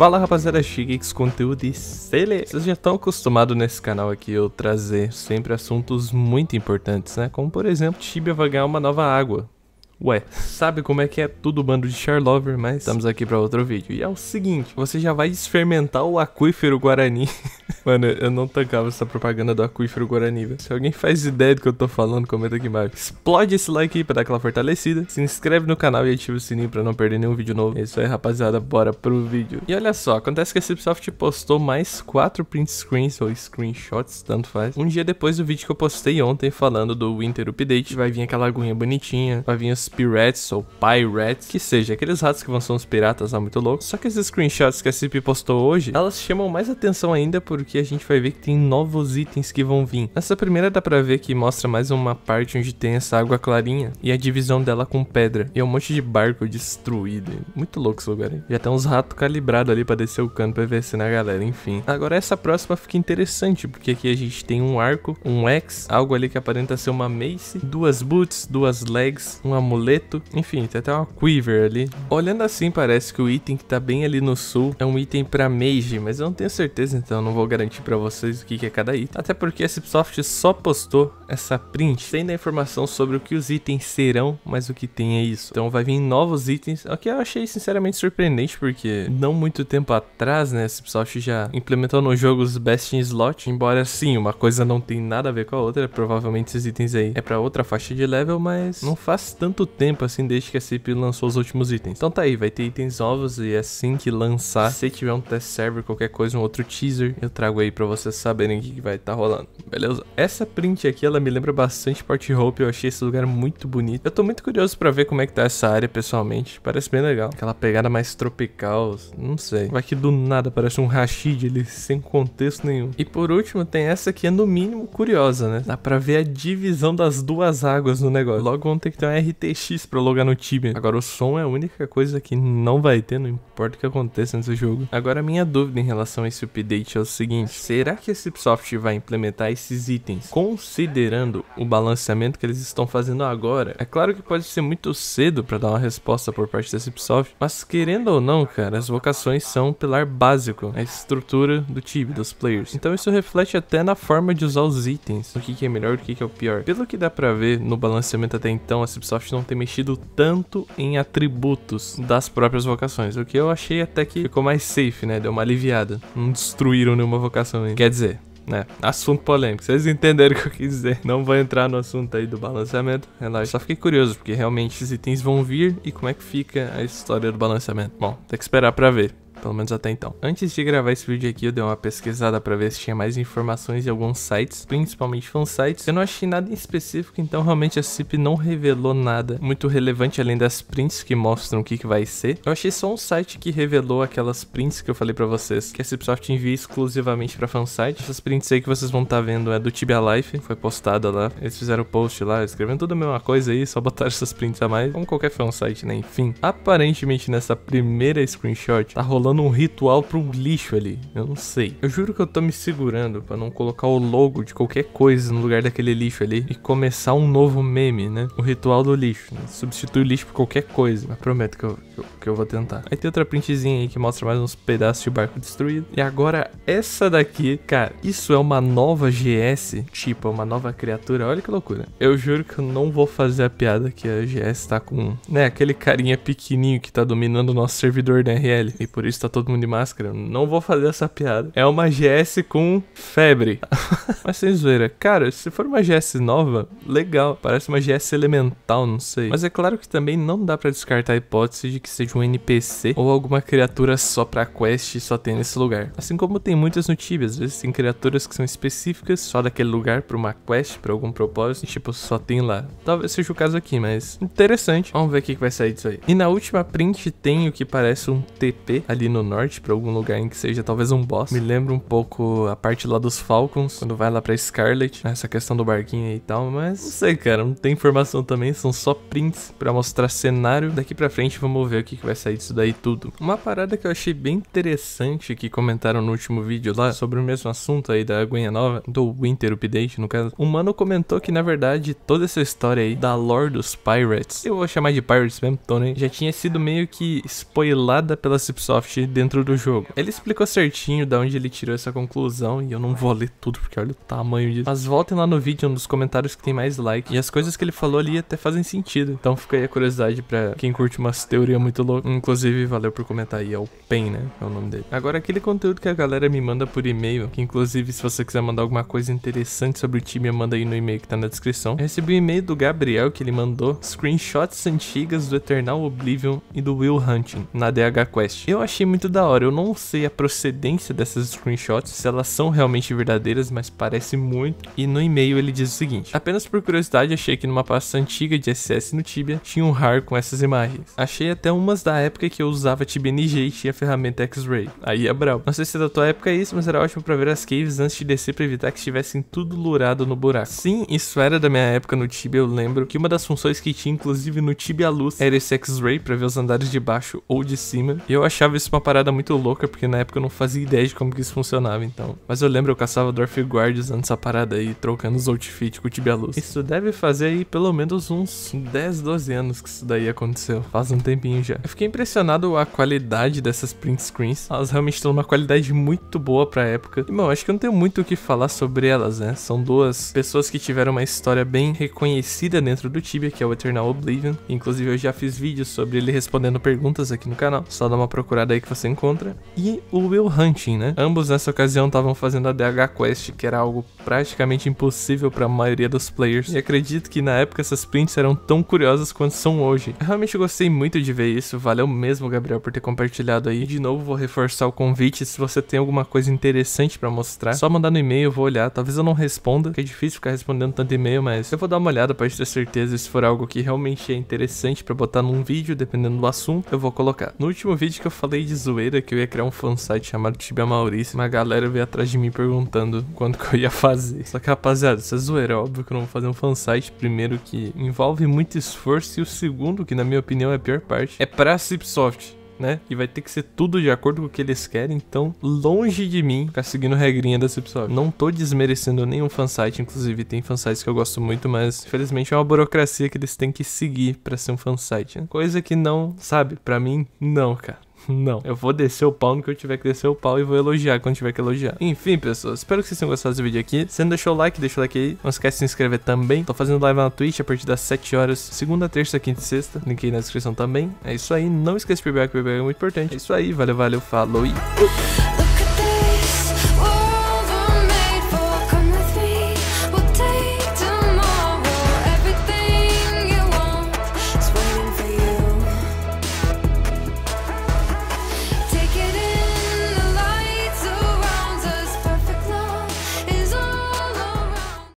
Fala rapaziada Shigix, conteúdo de Sele. Vocês já estão acostumados nesse canal aqui eu trazer sempre assuntos muito importantes, né? Como por exemplo, Tibia vai ganhar uma nova água. Ué, sabe como é que é tudo bando de Charlover, mas estamos aqui para outro vídeo. E é o seguinte, você já vai desfermentar o aquífero Guarani. Mano, eu não tancava essa propaganda do aquífero Guarani, velho. Se alguém faz ideia do que eu tô falando, comenta aqui embaixo. Explode esse like aí pra dar aquela fortalecida. Se inscreve no canal e ativa o sininho pra não perder nenhum vídeo novo. É isso aí, rapaziada, bora pro vídeo. E olha só, acontece que a Cipsoft postou mais quatro print screens ou screenshots, tanto faz. Um dia depois do vídeo que eu postei ontem falando do Winter Update, vai vir aquela aguinha bonitinha, vai vir os Pirates ou Pirates, que seja, aqueles ratos que vão ser uns piratas lá muito loucos. Só que esses screenshots que a CP postou hoje, elas chamam mais atenção ainda porque a gente vai ver que tem novos itens que vão vir. Nessa primeira dá pra ver que mostra mais uma parte onde tem essa água clarinha e a divisão dela com pedra. E é um monte de barco destruído. Muito louco esse lugar, hein? Já tem uns ratos calibrados ali pra descer o cano pra ver se na galera, enfim. Agora essa próxima fica interessante, porque aqui a gente tem um arco, um X, algo ali que aparenta ser uma mace, duas boots, duas legs, um amuleto amuleto. Enfim, tem até uma quiver ali. Olhando assim, parece que o item que tá bem ali no sul é um item pra mage, mas eu não tenho certeza, então não vou garantir pra vocês o que, é cada item. Até porque a Cipsoft só postou essa print sem a informação sobre o que os itens serão, mas o que tem é isso. Então vai vir novos itens, o que eu achei sinceramente surpreendente, porque não muito tempo atrás, né, a Cipsoft já implementou no jogo os Best in Slot, embora sim, uma coisa não tem nada a ver com a outra, provavelmente esses itens aí é pra outra faixa de level, mas não faz tanto tempo, assim, desde que a CIP lançou os últimos itens. Então tá aí, vai ter itens novos e assim que lançar, se tiver um test server, qualquer coisa, um outro teaser, eu trago aí pra vocês saberem o que, que vai estar tá rolando. Beleza? Essa print aqui, ela me lembra bastante Port Hope, eu achei esse lugar muito bonito. Eu tô muito curioso pra ver como é que tá essa área, pessoalmente. Parece bem legal. Aquela pegada mais tropical, não sei. Vai que do nada parece um Rashid ali, sem contexto nenhum. E por último, tem essa que é no mínimo curiosa, né? Dá pra ver a divisão das duas águas no negócio. Logo vão ter que ter um RTX x pra logar no time. Agora o som é a única coisa que não vai ter, não importa o que aconteça nesse jogo. Agora minha dúvida em relação a esse update é o seguinte, será que a Cipsoft vai implementar esses itens considerando o balanceamento que eles estão fazendo agora? É claro que pode ser muito cedo para dar uma resposta por parte da Cipsoft, mas querendo ou não, cara, as vocações são um pilar básico, a estrutura do time, dos players. Então isso reflete até na forma de usar os itens, o que, é melhor, o que, que é o pior. Pelo que dá pra ver no balanceamento até então, a Cipsoft não não ter mexido tanto em atributos das próprias vocações, o que eu achei até que ficou mais safe, né? Deu uma aliviada. Não destruíram nenhuma vocação ainda. Quer dizer, né? Assunto polêmico. Vocês entenderam o que eu quis dizer. Não vou entrar no assunto aí do balanceamento. Relaxa. Só fiquei curioso, porque realmente esses itens vão vir e como é que fica a história do balanceamento. Bom, tem que esperar para ver pelo menos até então. Antes de gravar esse vídeo aqui, eu dei uma pesquisada para ver se tinha mais informações em alguns sites, principalmente fansites. Eu não achei nada em específico, então realmente a CIP não revelou nada muito relevante além das prints que mostram o que, que vai ser. Eu achei só um site que revelou aquelas prints que eu falei para vocês, que a Cipsoft envia exclusivamente para fansite. Essas prints aí que vocês vão estar tá vendo é do Tibia Life, foi postada lá. Eles fizeram o post lá, escrevendo tudo a mesma coisa aí, só botaram essas prints a mais, como qualquer fansite, né? Enfim, aparentemente nessa primeira screenshot tá rolando um ritual pra um lixo ali. Eu não sei. Eu juro que eu tô me segurando para não colocar o logo de qualquer coisa no lugar daquele lixo ali e começar um novo meme, né? O ritual do lixo, né? Substitui lixo por qualquer coisa. Mas prometo que eu, que eu, que eu vou tentar. Aí tem outra printzinha aí que mostra mais uns pedaços de barco destruído. E agora essa daqui, cara, isso é uma nova GS, tipo, uma nova criatura. Olha que loucura. Eu juro que eu não vou fazer a piada que a GS tá com, né, aquele carinha pequenininho que tá dominando o nosso servidor da RL. E por isso tá todo mundo de máscara. Não vou fazer essa piada. É uma GS com febre. Mas sem zoeira. Cara, se for uma GS nova, legal. Parece uma GS elemental, não sei. Mas é claro que também não dá para descartar a hipótese de que seja um NPC ou alguma criatura só pra quest e só tem nesse lugar. Assim como tem muitas no Tibia. Às vezes tem criaturas que são específicas só daquele lugar pra uma quest, pra algum propósito. E, tipo, só tem lá. Talvez seja o caso aqui, mas interessante. Vamos ver o que vai sair disso aí. E na última print tem o que parece um TP ali no norte, pra algum lugar em que seja talvez um boss. Me lembra um pouco a parte lá dos Falcons, quando vai lá pra Scarlet, né, essa questão do barquinho e tal, mas não sei, cara, não tem informação também, são só prints pra mostrar cenário. Daqui pra frente vamos ver o que, que vai sair disso daí tudo. Uma parada que eu achei bem interessante que comentaram no último vídeo lá, sobre o mesmo assunto aí da Aguinha Nova, do Winter Update, no caso. O mano comentou que, na verdade, toda essa história aí da lore dos Pirates, eu vou chamar de Pirates mesmo, Tony, Já tinha sido meio que spoilada pela Cipsoft dentro do jogo. Ele explicou certinho da onde ele tirou essa conclusão e eu não vou ler tudo porque olha o tamanho disso. Mas voltem lá no vídeo, um dos comentários que tem mais like e as coisas que ele falou ali até fazem sentido. Então fica aí a curiosidade pra quem curte umas teorias muito loucas. Inclusive, valeu por comentar aí, é o Pen, né? É o nome dele. Agora, aquele conteúdo que a galera me manda por e-mail, que inclusive se você quiser mandar alguma coisa interessante sobre o time, manda aí no e-mail que tá na descrição. Eu recebi um e-mail do Gabriel que ele mandou screenshots antigas do Eternal Oblivion e do Will Hunting na DH Quest. Eu achei muito da hora. Eu não sei a procedência dessas screenshots, se elas são realmente verdadeiras, mas parece muito. E no e-mail ele diz o seguinte: Apenas por curiosidade, achei que numa pasta antiga de SS no Tibia tinha um RAR com essas imagens. Achei até umas da época que eu usava TibNG e tinha a ferramenta X-Ray. Aí é brabo. Não sei se é da tua época é isso, mas era ótimo para ver as caves antes de descer para evitar que estivessem tudo lurado no buraco. Sim, isso era da minha época no Tibia, eu lembro que uma das funções que tinha inclusive no Tibia Luz era esse X-Ray para ver os andares de baixo ou de cima. E eu achava isso uma parada muito louca, porque na época eu não fazia ideia de como que isso funcionava, então. Mas eu lembro, eu caçava Dwarf Guard usando essa parada aí, trocando os outfits com o Tibia Luz. Isso deve fazer aí pelo menos uns 10, 12 anos que isso daí aconteceu. Faz um tempinho já. Eu fiquei impressionado a qualidade dessas print screens. Elas realmente estão numa qualidade muito boa pra época. E, bom, acho que eu não tenho muito o que falar sobre elas, né? São duas pessoas que tiveram uma história bem reconhecida dentro do Tibia, que é o Eternal Oblivion. Inclusive, eu já fiz vídeos sobre ele respondendo perguntas aqui no canal. Só dá uma procurada aí que você encontra, e o Will Hunting, né? Ambos nessa ocasião estavam fazendo a DH Quest, que era algo praticamente impossível para a maioria dos players, e acredito que na época essas prints eram tão curiosas quanto são hoje. Eu realmente gostei muito de ver isso, valeu mesmo, Gabriel, por ter compartilhado aí. E de novo, vou reforçar o convite, se você tem alguma coisa interessante para mostrar, só mandar no e-mail, eu vou olhar, talvez eu não responda, que é difícil ficar respondendo tanto e-mail, mas eu vou dar uma olhada para ter certeza se for algo que realmente é interessante para botar num vídeo, dependendo do assunto, eu vou colocar. No último vídeo que eu falei de zoeira que eu ia criar um fansite chamado Tibia Maurício. Uma galera veio atrás de mim perguntando quando que eu ia fazer. Só que, rapaziada, isso é zoeira. É óbvio que eu não vou fazer um fansite. Primeiro que envolve muito esforço. E o segundo, que na minha opinião é a pior parte, é pra Cipsoft. Né? E vai ter que ser tudo de acordo com o que eles querem, então longe de mim ficar seguindo regrinha da Cipsoft. Não tô desmerecendo nenhum fansite, inclusive tem fansites que eu gosto muito, mas infelizmente é uma burocracia que eles têm que seguir para ser um fansite. Né? Coisa que não, sabe, para mim, não, cara. Não, eu vou descer o pau no que eu tiver que descer o pau e vou elogiar quando tiver que elogiar. Enfim, pessoas, espero que vocês tenham gostado desse vídeo aqui. Se não deixou o like, deixa o like aí. Não esquece de se inscrever também. Tô fazendo live na Twitch a partir das 7 horas, segunda, terça, quinta e sexta. Link aí na descrição também. É isso aí, não esquece de beber, que beber é muito importante. É isso aí, valeu, valeu, falou e...